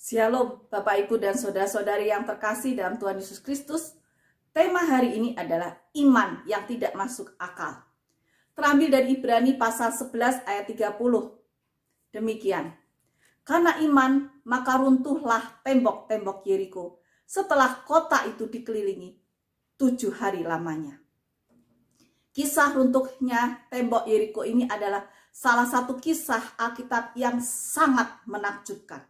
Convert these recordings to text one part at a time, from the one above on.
Shalom Bapak Ibu dan Saudara-saudari yang terkasih dalam Tuhan Yesus Kristus. Tema hari ini adalah iman yang tidak masuk akal. Terambil dari Ibrani pasal 11 ayat 30. Demikian. Karena iman, maka runtuhlah tembok-tembok Yeriko setelah kota itu dikelilingi tujuh hari lamanya. Kisah runtuhnya tembok Yeriko ini adalah salah satu kisah Alkitab yang sangat menakjubkan.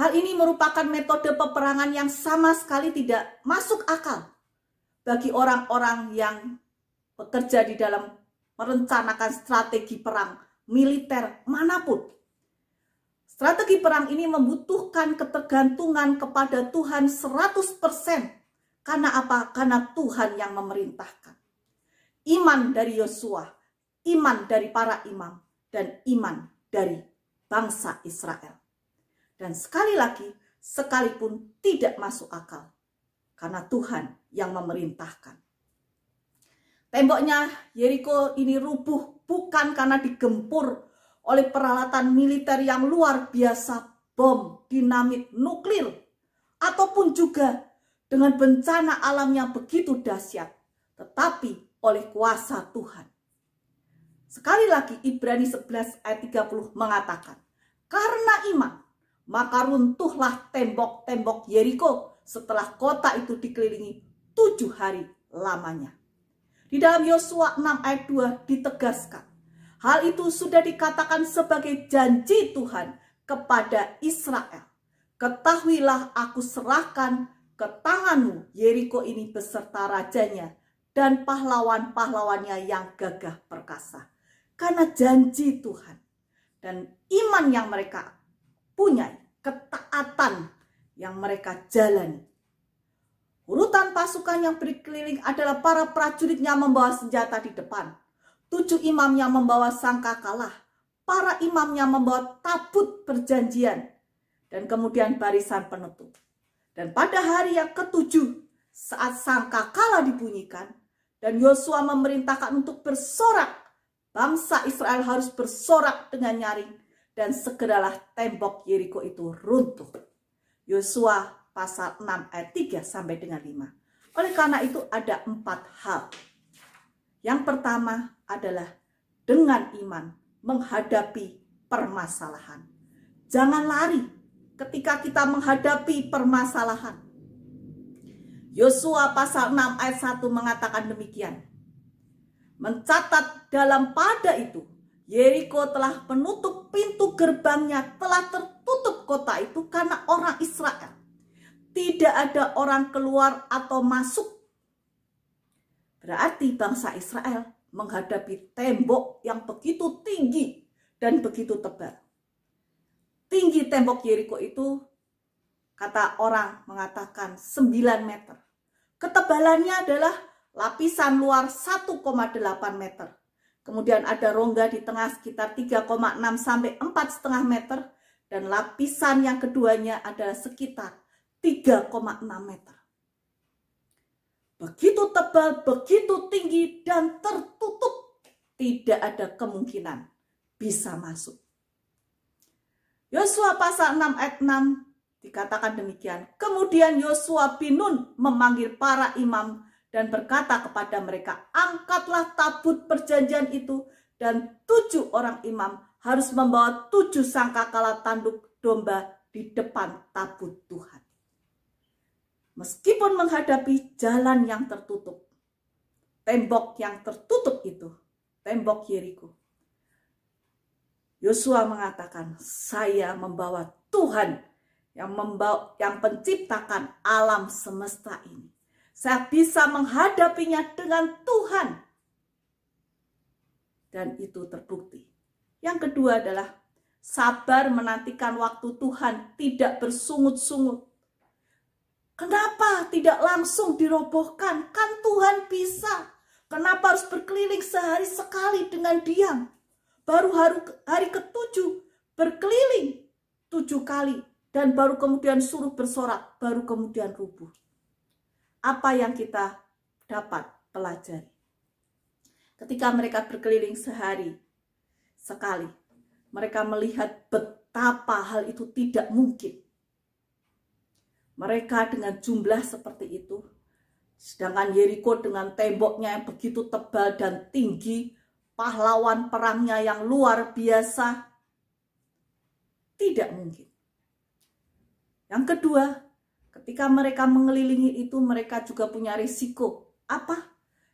Hal ini merupakan metode peperangan yang sama sekali tidak masuk akal bagi orang-orang yang bekerja di dalam merencanakan strategi perang militer manapun. Strategi perang ini membutuhkan ketergantungan kepada Tuhan 100%. Karena apa? Karena Tuhan yang memerintahkan. Iman dari Yosua, iman dari para imam, dan iman dari bangsa Israel. Dan sekali lagi, sekalipun tidak masuk akal. Karena Tuhan yang memerintahkan. Temboknya Yeriko ini rubuh bukan karena digempur oleh peralatan militer yang luar biasa bom, dinamit, nuklir, ataupun juga dengan bencana alam yang begitu dahsyat, tetapi oleh kuasa Tuhan. Sekali lagi Ibrani 11 ayat 30 mengatakan, karena iman maka runtuhlah tembok-tembok Yeriko setelah kota itu dikelilingi tujuh hari lamanya. Di dalam Yosua 6 ayat 2 ditegaskan, hal itu sudah dikatakan sebagai janji Tuhan kepada Israel. Ketahuilah aku serahkan ke tanganmu Yeriko ini beserta rajanya dan pahlawan-pahlawannya yang gagah perkasa. Karena janji Tuhan dan iman yang mereka punyai ketaatan yang mereka jalani. Urutan pasukan yang berkeliling adalah para prajuritnya membawa senjata di depan. Tujuh imamnya membawa sangka kalah, Para imamnya membawa tabut perjanjian. Dan kemudian barisan penutup. Dan pada hari yang ketujuh, saat sangka kalah dibunyikan, dan Yosua memerintahkan untuk bersorak, bangsa Israel harus bersorak dengan nyaring dan segeralah tembok Yeriko itu runtuh. Yosua pasal 6 ayat 3 sampai dengan 5. Oleh karena itu ada empat hal. Yang pertama adalah dengan iman menghadapi permasalahan. Jangan lari ketika kita menghadapi permasalahan. Yosua pasal 6 ayat 1 mengatakan demikian. Mencatat dalam pada itu Yeriko telah menutup pintu gerbangnya, telah tertutup kota itu karena orang Israel. Tidak ada orang keluar atau masuk. Berarti bangsa Israel menghadapi tembok yang begitu tinggi dan begitu tebal. Tinggi tembok Yeriko itu kata orang mengatakan 9 meter. Ketebalannya adalah lapisan luar 1,8 meter Kemudian ada rongga di tengah sekitar 3,6 sampai 4,5 meter. Dan lapisan yang keduanya ada sekitar 3,6 meter. Begitu tebal, begitu tinggi, dan tertutup. Tidak ada kemungkinan bisa masuk. Yosua pasal 6 ayat 6 dikatakan demikian. Kemudian Yosua bin Nun memanggil para imam dan berkata kepada mereka, "Angkatlah tabut perjanjian itu." Dan tujuh orang imam harus membawa tujuh sangkakala tanduk domba di depan tabut Tuhan. Meskipun menghadapi jalan yang tertutup, tembok yang tertutup itu, tembok Yeriko. Yosua mengatakan, "Saya membawa Tuhan yang membawa yang penciptakan alam semesta ini." Saya bisa menghadapinya dengan Tuhan. Dan itu terbukti. Yang kedua adalah sabar menantikan waktu Tuhan tidak bersungut-sungut. Kenapa tidak langsung dirobohkan? Kan Tuhan bisa. Kenapa harus berkeliling sehari sekali dengan diam? Baru hari, hari ketujuh berkeliling tujuh kali dan baru kemudian suruh bersorak, baru kemudian rubuh apa yang kita dapat pelajari. Ketika mereka berkeliling sehari sekali, mereka melihat betapa hal itu tidak mungkin. Mereka dengan jumlah seperti itu, sedangkan Yeriko dengan temboknya yang begitu tebal dan tinggi, pahlawan perangnya yang luar biasa, tidak mungkin. Yang kedua, Ketika mereka mengelilingi itu, mereka juga punya risiko. Apa?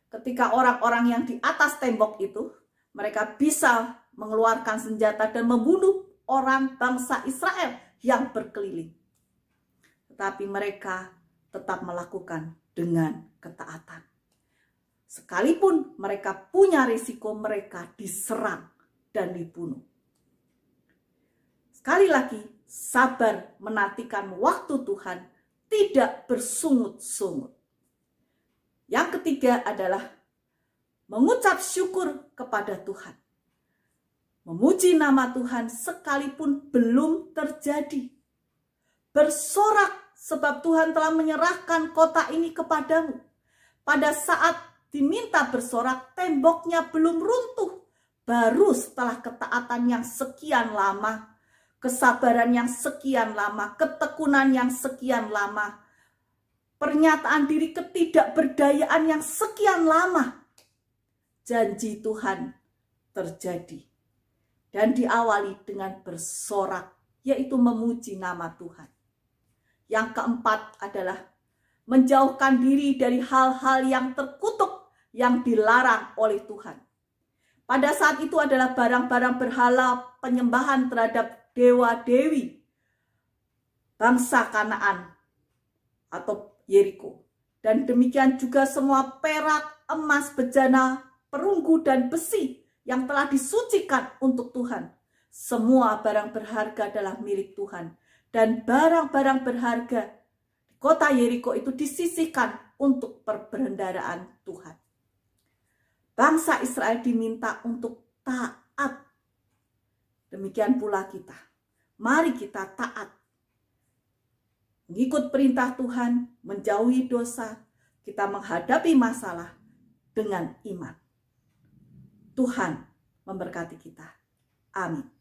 Ketika orang-orang yang di atas tembok itu, mereka bisa mengeluarkan senjata dan membunuh orang bangsa Israel yang berkeliling. Tetapi mereka tetap melakukan dengan ketaatan. Sekalipun mereka punya risiko mereka diserang dan dibunuh. Sekali lagi, sabar menantikan waktu Tuhan tidak bersungut-sungut. Yang ketiga adalah mengucap syukur kepada Tuhan. Memuji nama Tuhan sekalipun belum terjadi. Bersorak sebab Tuhan telah menyerahkan kota ini kepadamu. Pada saat diminta bersorak, temboknya belum runtuh. Baru setelah ketaatan yang sekian lama kesabaran yang sekian lama, ketekunan yang sekian lama, pernyataan diri ketidakberdayaan yang sekian lama. Janji Tuhan terjadi. Dan diawali dengan bersorak, yaitu memuji nama Tuhan. Yang keempat adalah menjauhkan diri dari hal-hal yang terkutuk yang dilarang oleh Tuhan. Pada saat itu adalah barang-barang berhala, penyembahan terhadap dewa-dewi bangsa Kanaan atau Yeriko. Dan demikian juga semua perak, emas, bejana, perunggu, dan besi yang telah disucikan untuk Tuhan. Semua barang berharga adalah milik Tuhan. Dan barang-barang berharga di kota Yeriko itu disisihkan untuk perberendaraan Tuhan. Bangsa Israel diminta untuk taat. Demikian pula kita. Mari kita taat. Mengikut perintah Tuhan, menjauhi dosa, kita menghadapi masalah dengan iman. Tuhan memberkati kita. Amin.